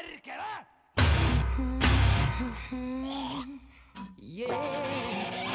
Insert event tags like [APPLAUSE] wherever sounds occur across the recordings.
tørke det! [LAUGHS] Yeah.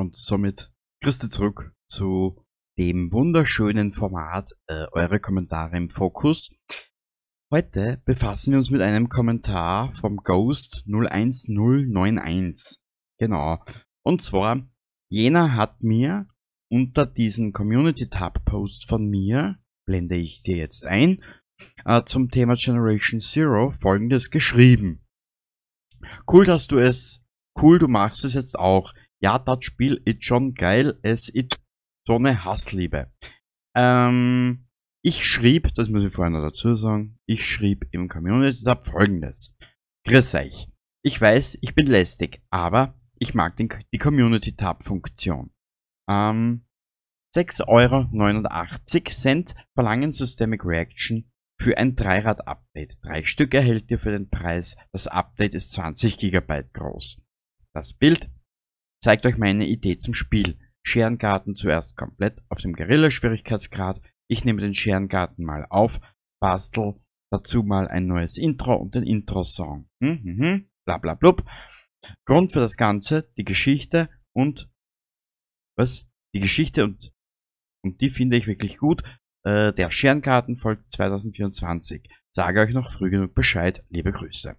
Und somit Christi zurück zu dem wunderschönen Format äh, Eure Kommentare im Fokus. Heute befassen wir uns mit einem Kommentar vom Ghost 01091. Genau. Und zwar, jener hat mir unter diesen Community Tab Post von mir, blende ich dir jetzt ein, äh, zum Thema Generation Zero folgendes geschrieben. Cool, dass du es, cool, du machst es jetzt auch ja, das Spiel ist schon geil, es ist so eine Hassliebe. Ähm, ich schrieb, das muss ich vorher noch dazu sagen, ich schrieb im Community Tab folgendes. Grüß euch. Ich weiß, ich bin lästig, aber ich mag den, die Community Tab Funktion. Ähm, 6,89 Euro verlangen Systemic Reaction für ein Dreirad-Update. Drei Stück erhält ihr für den Preis. Das Update ist 20 GB groß. Das Bild zeigt euch meine Idee zum Spiel. Scherengarten zuerst komplett auf dem Guerilla-Schwierigkeitsgrad. Ich nehme den Scherengarten mal auf, bastel dazu mal ein neues Intro und den Intro-Song. Hm, hm, hm, bla bla blub. Grund für das Ganze, die Geschichte und was? Die Geschichte und und die finde ich wirklich gut. Äh, der Scherengarten folgt 2024. Sage euch noch früh genug Bescheid. Liebe Grüße.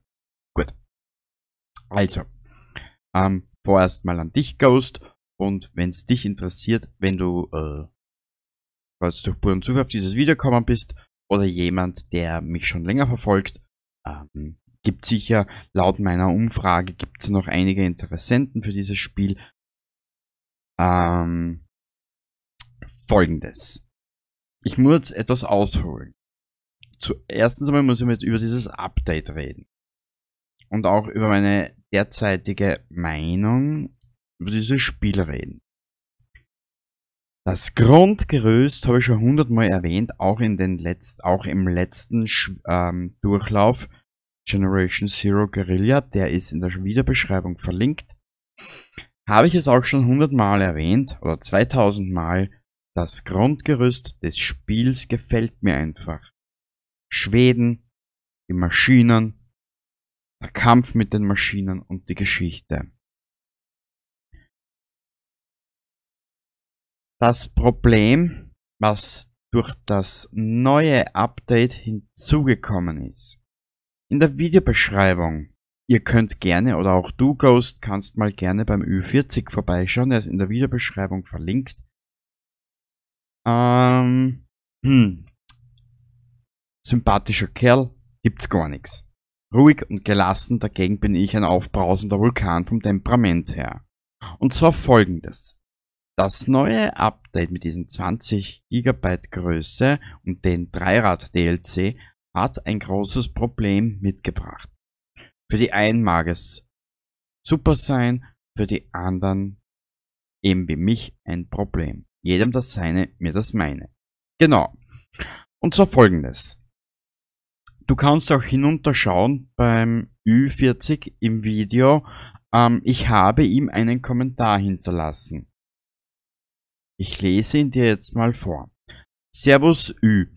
Gut. Also, ähm, vorerst mal an dich, Ghost. Und wenn es dich interessiert, wenn du äh, falls du durch und Zufall auf dieses Video gekommen bist oder jemand, der mich schon länger verfolgt, ähm, gibt sicher laut meiner Umfrage gibt es noch einige Interessenten für dieses Spiel. Ähm, Folgendes. Ich muss jetzt etwas ausholen. Zuerstens einmal muss ich jetzt über dieses Update reden und auch über meine derzeitige Meinung über dieses Spiel reden. Das Grundgerüst habe ich schon hundertmal erwähnt, auch in den letzt, auch im letzten Sch ähm, Durchlauf Generation Zero Guerilla, der ist in der Videobeschreibung verlinkt. Habe ich es auch schon hundertmal erwähnt oder 2000 Mal. Das Grundgerüst des Spiels gefällt mir einfach. Schweden, die Maschinen, der Kampf mit den Maschinen und die Geschichte. Das Problem, was durch das neue Update hinzugekommen ist. In der Videobeschreibung, ihr könnt gerne oder auch du Ghost kannst mal gerne beim Ü40 vorbeischauen, der ist in der Videobeschreibung verlinkt. Ähm, hm. Sympathischer Kerl, gibt's gar nichts. Ruhig und gelassen dagegen bin ich ein aufbrausender Vulkan vom Temperament her. Und zwar folgendes. Das neue Update mit diesen 20 GB Größe und den Dreirad DLC hat ein großes Problem mitgebracht. Für die einen mag es super sein, für die anderen eben wie mich ein Problem. Jedem das seine, mir das meine. Genau. Und zwar folgendes. Du kannst auch hinunterschauen beim Ü40 im Video. Ähm, ich habe ihm einen Kommentar hinterlassen. Ich lese ihn dir jetzt mal vor. Servus Ü.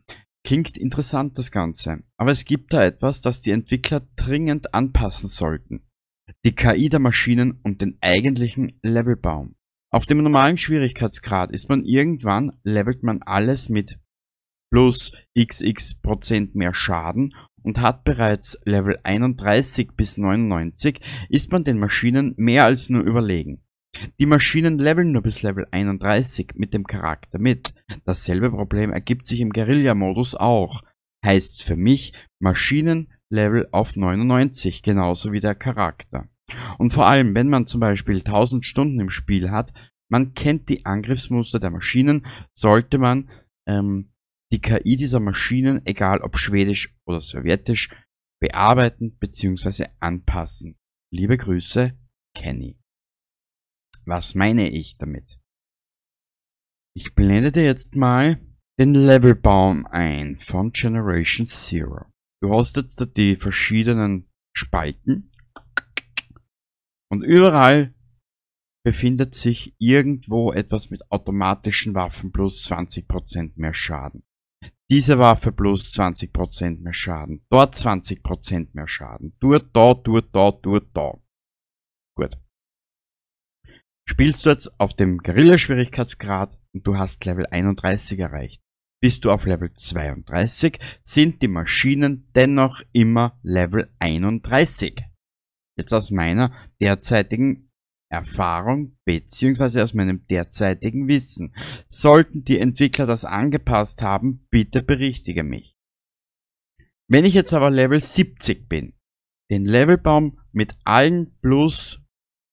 Klingt interessant das Ganze, aber es gibt da etwas, das die Entwickler dringend anpassen sollten. Die KI der Maschinen und den eigentlichen Levelbaum. Auf dem normalen Schwierigkeitsgrad ist man irgendwann, levelt man alles mit plus xx mehr Schaden und hat bereits Level 31 bis 99, ist man den Maschinen mehr als nur überlegen. Die Maschinen leveln nur bis Level 31 mit dem Charakter mit. Dasselbe Problem ergibt sich im Guerilla-Modus auch. Heißt für mich Maschinen Level auf 99, genauso wie der Charakter. Und vor allem, wenn man zum Beispiel 1000 Stunden im Spiel hat, man kennt die Angriffsmuster der Maschinen, sollte man ähm, die KI dieser Maschinen, egal ob schwedisch oder sowjetisch, bearbeiten bzw. anpassen. Liebe Grüße, Kenny. Was meine ich damit? Ich blende dir jetzt mal den Levelbaum ein von Generation Zero. Du hast jetzt die verschiedenen Spalten und überall befindet sich irgendwo etwas mit automatischen Waffen plus 20% mehr Schaden diese Waffe plus 20% mehr Schaden, dort 20% mehr Schaden, dort, dort, dort, dort, dort, dort. Gut. Spielst du jetzt auf dem Guerilla-Schwierigkeitsgrad und du hast Level 31 erreicht. Bist du auf Level 32, sind die Maschinen dennoch immer Level 31. Jetzt aus meiner derzeitigen Erfahrung bzw. aus meinem derzeitigen Wissen. Sollten die Entwickler das angepasst haben, bitte berichtige mich. Wenn ich jetzt aber Level 70 bin, den Levelbaum mit allen plus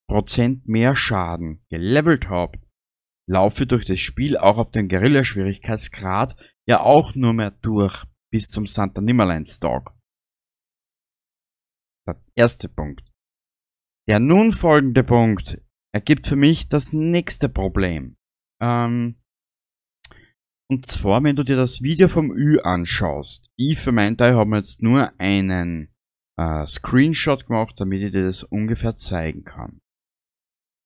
Prozent mehr Schaden gelevelt habe, laufe durch das Spiel auch auf den Guerilla-Schwierigkeitsgrad ja auch nur mehr durch bis zum Santa Nimmerleins Dog. Der erste Punkt. Der nun folgende Punkt ergibt für mich das nächste Problem. Ähm, und zwar, wenn du dir das Video vom Ü anschaust. Ich für meinen Teil habe jetzt nur einen äh, Screenshot gemacht, damit ich dir das ungefähr zeigen kann.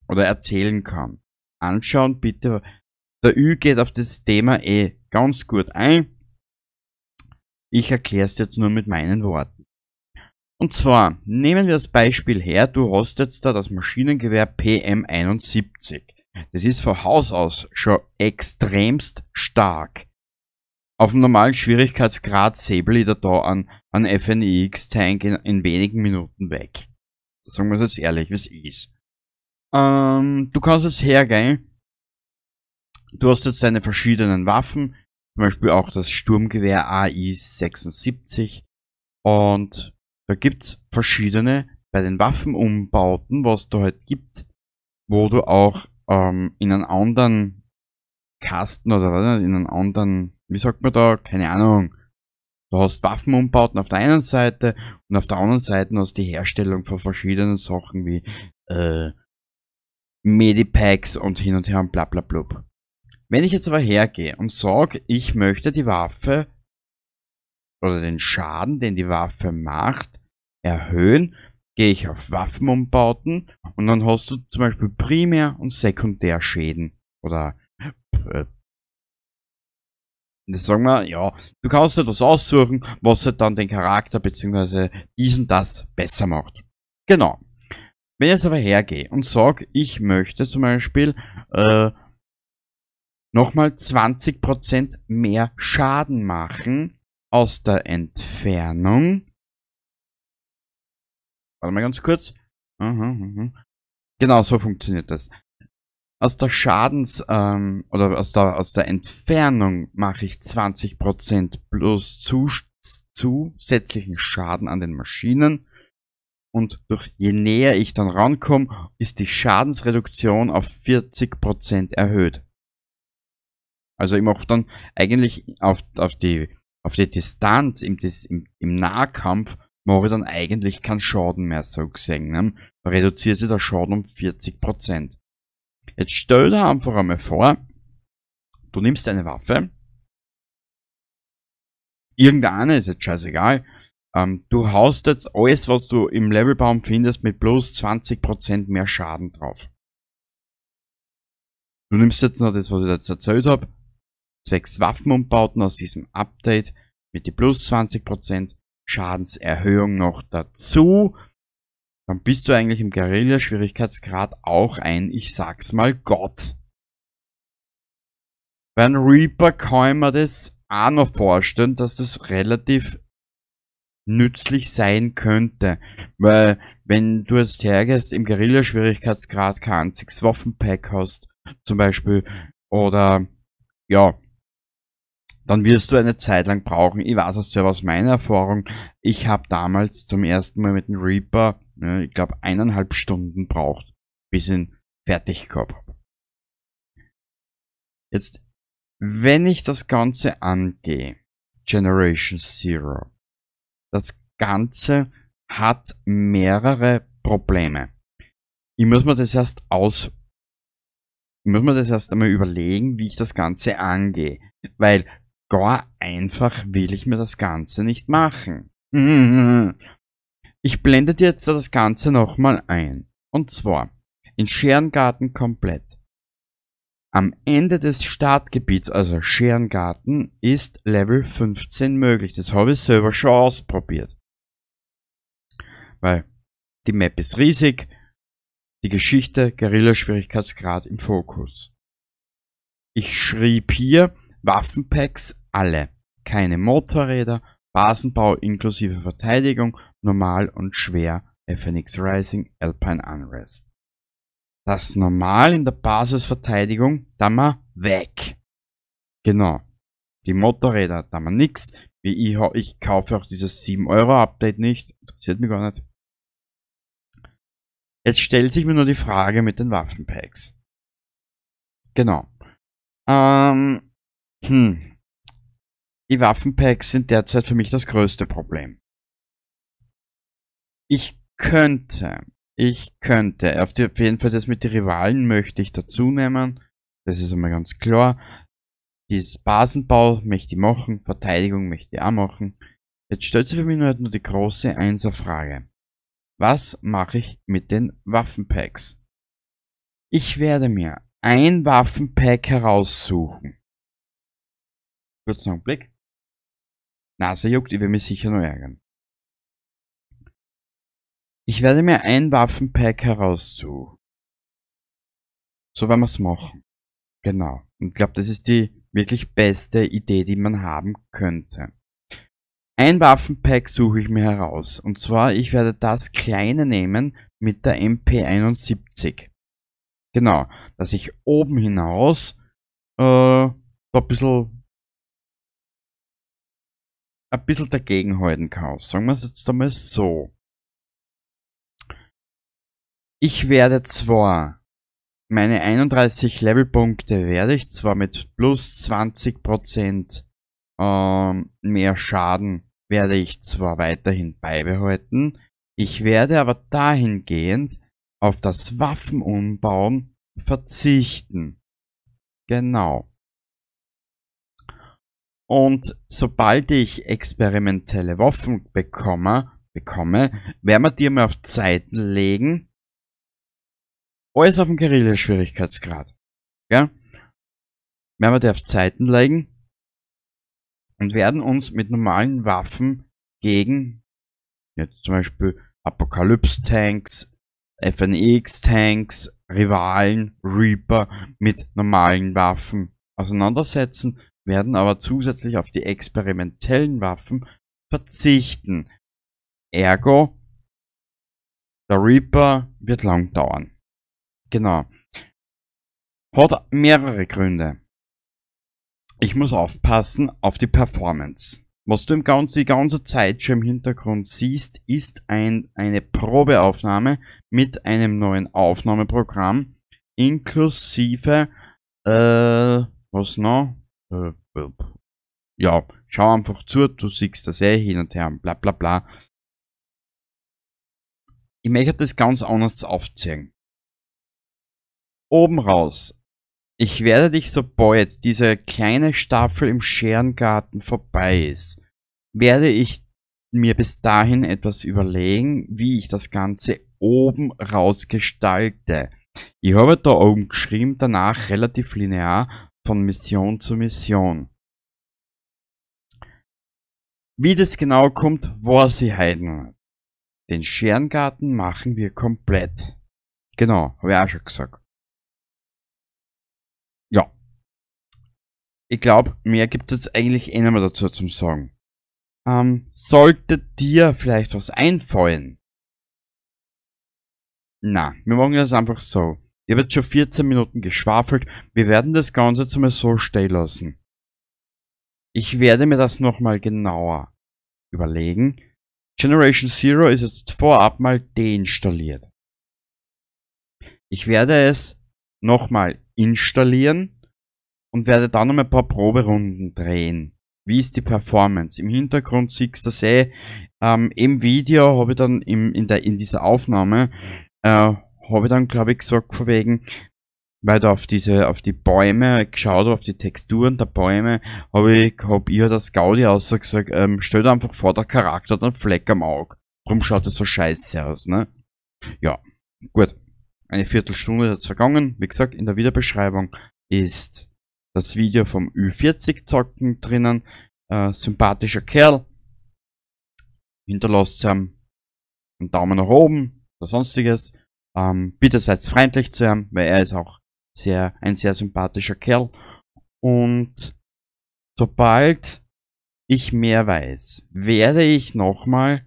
Oder erzählen kann. Anschauen bitte. Der Ü geht auf das Thema eh ganz gut ein. Ich erkläre es jetzt nur mit meinen Worten. Und zwar nehmen wir das Beispiel her, du hast jetzt da das Maschinengewehr PM71. Das ist von Haus aus schon extremst stark. Auf dem normalen Schwierigkeitsgrad säbel ich da, da an, an FNEX-Tank in, in, wenigen Minuten weg. Sagen wir es jetzt ehrlich, wie es ist. Ähm, du kannst jetzt hergehen. Du hast jetzt deine verschiedenen Waffen, zum Beispiel auch das Sturmgewehr AI-76 und da gibt's verschiedene, bei den Waffenumbauten, was da halt gibt, wo du auch ähm, in einen anderen Kasten oder in einen anderen, wie sagt man da, keine Ahnung, Du hast Waffenumbauten auf der einen Seite und auf der anderen Seite hast du die Herstellung von verschiedenen Sachen wie äh, Medipacks und hin und her und bla bla blub. Wenn ich jetzt aber hergehe und sage, ich möchte die Waffe oder den Schaden, den die Waffe macht, erhöhen, gehe ich auf Waffenumbauten und dann hast du zum Beispiel Primär- und Sekundärschäden. Oder äh, sagen wir, ja, du kannst etwas aussuchen, was halt dann den Charakter bzw. diesen das besser macht. Genau. Wenn ich jetzt aber hergehe und sage, ich möchte zum Beispiel äh, nochmal 20% mehr Schaden machen, aus der Entfernung. Warte mal ganz kurz. Genau so funktioniert das. Aus der Schadens- ähm, oder aus der, aus der Entfernung mache ich 20% plus Zustand zusätzlichen Schaden an den Maschinen. Und durch je näher ich dann rankomme, ist die Schadensreduktion auf 40% erhöht. Also ich mache dann eigentlich auf, auf die auf die Distanz im, im, im Nahkampf mache ich dann eigentlich keinen Schaden mehr, so gesehen. Ne? Reduziert sich der Schaden um 40%. Jetzt stell dir einfach einmal vor, du nimmst eine Waffe, irgendeine, ist jetzt scheißegal, ähm, du haust jetzt alles, was du im Levelbaum findest, mit plus 20% mehr Schaden drauf. Du nimmst jetzt noch das, was ich jetzt erzählt habe, zwecks Waffenumbauten aus diesem Update mit die plus 20% Schadenserhöhung noch dazu. Dann bist du eigentlich im Guerilla-Schwierigkeitsgrad auch ein, ich sag's mal, Gott. Bei einem Reaper kann man das auch noch vorstellen, dass das relativ nützlich sein könnte. Weil, wenn du jetzt hergehst, im Guerilla-Schwierigkeitsgrad kein einziges Waffenpack hast, zum Beispiel, oder, ja, dann wirst du eine Zeit lang brauchen. Ich weiß es selber aus meiner Erfahrung. Ich habe damals zum ersten Mal mit dem Reaper, ja, ich glaube, eineinhalb Stunden braucht, bis ich ihn fertig gehabt habe. Jetzt, wenn ich das Ganze angehe, Generation Zero, das Ganze hat mehrere Probleme. Ich muss mir das erst aus, ich muss mir das erst einmal überlegen, wie ich das Ganze angehe. Weil gar einfach will ich mir das Ganze nicht machen. Mhm. Ich blende dir jetzt das Ganze nochmal ein. Und zwar in Scherengarten komplett. Am Ende des Startgebiets, also Scherengarten, ist Level 15 möglich. Das habe ich selber schon ausprobiert. Weil die Map ist riesig, die Geschichte, Guerilla-Schwierigkeitsgrad im Fokus. Ich schrieb hier Waffenpacks alle. Keine Motorräder, Basenbau inklusive Verteidigung, Normal und Schwer, FNX Rising, Alpine Unrest. Das Normal in der Basisverteidigung, da mal weg. Genau. Die Motorräder, da mal nix. Wie ich, ich kaufe auch dieses 7 Euro Update nicht. Interessiert mich gar nicht. Jetzt stellt sich mir nur die Frage mit den Waffenpacks. Genau. Ähm, hm. Die Waffenpacks sind derzeit für mich das größte Problem. Ich könnte, ich könnte, auf, die, auf jeden Fall das mit den Rivalen möchte ich dazu nehmen. Das ist einmal ganz klar. Dieses Basenbau möchte ich machen, Verteidigung möchte ich auch machen. Jetzt stellt sich für mich nur, halt die große Einserfrage. Was mache ich mit den Waffenpacks? Ich werde mir ein Waffenpack heraussuchen. Kurzen Blick. Nase juckt, ich will mich sicher nur ärgern. Ich werde mir ein Waffenpack heraussuchen. So werden wir's machen. Genau. Und ich glaube, das ist die wirklich beste Idee, die man haben könnte. Ein Waffenpack suche ich mir heraus. Und zwar, ich werde das kleine nehmen mit der MP71. Genau, dass ich oben hinaus äh, ein bisschen ein bisschen dagegen halten kann. Sagen wir es jetzt einmal so. Ich werde zwar meine 31 Levelpunkte werde ich zwar mit plus 20% ähm, mehr Schaden werde ich zwar weiterhin beibehalten, ich werde aber dahingehend auf das Waffenumbauen verzichten. Genau. Und sobald ich experimentelle Waffen bekomme, bekomme, werden wir die mal auf Zeiten legen. Alles auf dem Guerilla-Schwierigkeitsgrad. Ja? Werden wir die auf Zeiten legen und werden uns mit normalen Waffen gegen jetzt zum Beispiel Apokalypse-Tanks, FNX-Tanks, Rivalen, Reaper mit normalen Waffen auseinandersetzen werden aber zusätzlich auf die experimentellen Waffen verzichten. Ergo, der Reaper wird lang dauern. Genau. Hat mehrere Gründe. Ich muss aufpassen auf die Performance. Was du im ganzen, die ganze Zeit schon im Hintergrund siehst, ist ein, eine Probeaufnahme mit einem neuen Aufnahmeprogramm inklusive, äh, was noch? Äh, ja, schau einfach zu, du siehst das eh hin und her, bla bla bla. Ich möchte das ganz anders aufzeigen. Oben raus. Ich werde dich, sobald diese kleine Staffel im Scherengarten vorbei ist, werde ich mir bis dahin etwas überlegen, wie ich das Ganze oben raus gestalte. Ich habe da oben geschrieben, danach relativ linear, von Mission zu Mission. Wie das genau kommt, war sie heiden. Den Scherengarten machen wir komplett. Genau, habe ich auch schon gesagt. Ja. Ich glaube, mehr gibt es jetzt eigentlich eh nicht mehr dazu zum Sagen. Ähm, sollte dir vielleicht was einfallen? Na, wir machen das einfach so. Ihr habt schon 14 Minuten geschwafelt. Wir werden das Ganze jetzt mal so stehen lassen. Ich werde mir das nochmal genauer überlegen. Generation Zero ist jetzt vorab mal deinstalliert. Ich werde es nochmal installieren und werde dann noch ein paar Proberunden drehen. Wie ist die Performance? Im Hintergrund siehst du das eh. Ähm, Im Video habe ich dann im, in, der, in dieser Aufnahme äh, habe ich dann, glaube ich, gesagt, von wegen, weil da auf diese, auf die Bäume geschaut, auf die Texturen der Bäume, habe ich, hab ich das Gaudi ausgesagt, ähm, stell dir einfach vor, der Charakter hat einen Fleck am Auge. Drum schaut es so scheiße aus, ne? Ja, gut. Eine Viertelstunde ist jetzt vergangen. Wie gesagt, in der Wiederbeschreibung ist das Video vom Ü40-Zocken drinnen. Äh, sympathischer Kerl. Hinterlasst ihm einen Daumen nach oben oder sonstiges. Ähm, bitte seid freundlich zu ihm, weil er ist auch sehr, ein sehr sympathischer Kerl. Und sobald ich mehr weiß, werde ich nochmal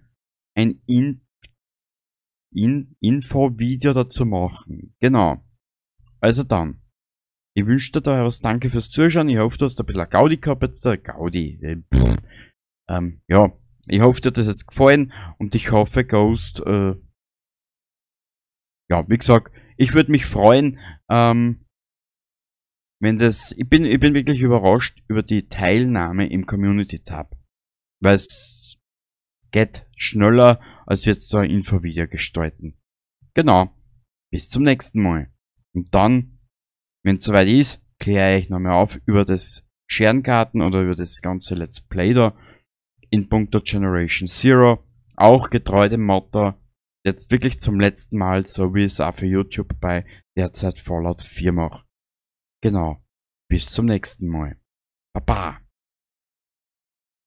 ein In In Info-Video dazu machen. Genau. Also dann. Ich wünsche dir da was. Danke fürs Zuschauen. Ich hoffe, du hast ein bisschen Gaudi gehabt jetzt. Gaudi. Äh, ähm, ja. Ich hoffe, dir hat das jetzt gefallen und ich hoffe, Ghost, äh, ja, wie gesagt, ich würde mich freuen, ähm, wenn das, ich bin, ich bin wirklich überrascht über die Teilnahme im Community Tab, weil es geht schneller als jetzt so ein Infovideo gestalten. Genau. Bis zum nächsten Mal. Und dann, wenn es soweit ist, kläre ich nochmal auf über das Scherenkarten oder über das ganze Let's Play da in puncto Generation Zero. Auch getreu dem Motto, jetzt wirklich zum letzten Mal, so wie es auch für YouTube bei derzeit Fallout 4 macht. Genau. Bis zum nächsten Mal. Baba.